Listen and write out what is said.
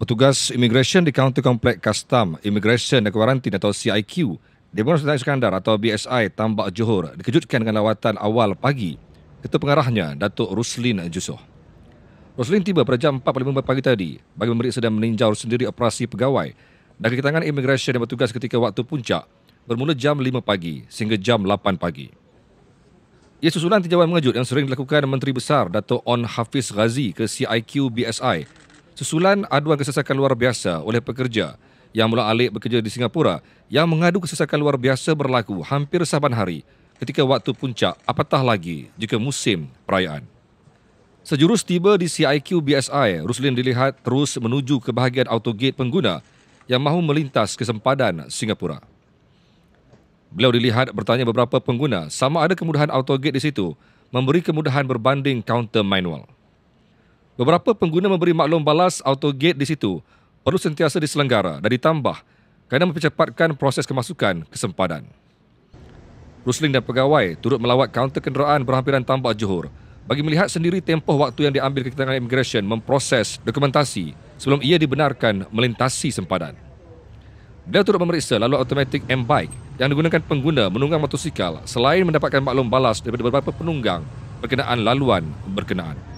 Petugas Immigration di County Complex Custom Immigration dan Quarantine atau CIQ di Bandar Sultan Iskandar atau BSI Tambak Johor dikejutkan dengan lawatan awal pagi ketua pengarahnya Datuk Ruslin Jusoh. Ruslin tiba pada jam 4.45 pagi tadi bagi memeriksa dan meninjau sendiri operasi pegawai dan kedatangan Immigration dan petugas ketika waktu puncak bermula jam 5 pagi sehingga jam 8 pagi. Ia susulan tinjauan mengejut yang sering dilakukan Menteri Besar Datuk On Hafiz Ghazi ke CIQ BSI susulan aduan kesesakan luar biasa oleh pekerja yang mula alik bekerja di Singapura yang mengadu kesesakan luar biasa berlaku hampir saban hari ketika waktu puncak apatah lagi jika musim perayaan. Sejurus tiba di CIQ BSI, Ruslin dilihat terus menuju ke bahagian autogate pengguna yang mahu melintas kesempadan Singapura. Beliau dilihat bertanya beberapa pengguna sama ada kemudahan autogate di situ memberi kemudahan berbanding kaunter manual. Beberapa pengguna memberi maklum balas auto gate di situ perlu sentiasa diselenggara dan ditambah kerana mempercepatkan proses kemasukan kesempadan. Rusling dan pegawai turut melawat kaunter kenderaan berhampiran tambah Johor bagi melihat sendiri tempoh waktu yang diambil ketengahan immigration memproses dokumentasi sebelum ia dibenarkan melintasi sempadan. Beliau turut memeriksa lalu automatic M-Bike yang digunakan pengguna menunggang motosikal selain mendapatkan maklum balas daripada beberapa penunggang berkenaan laluan berkenaan.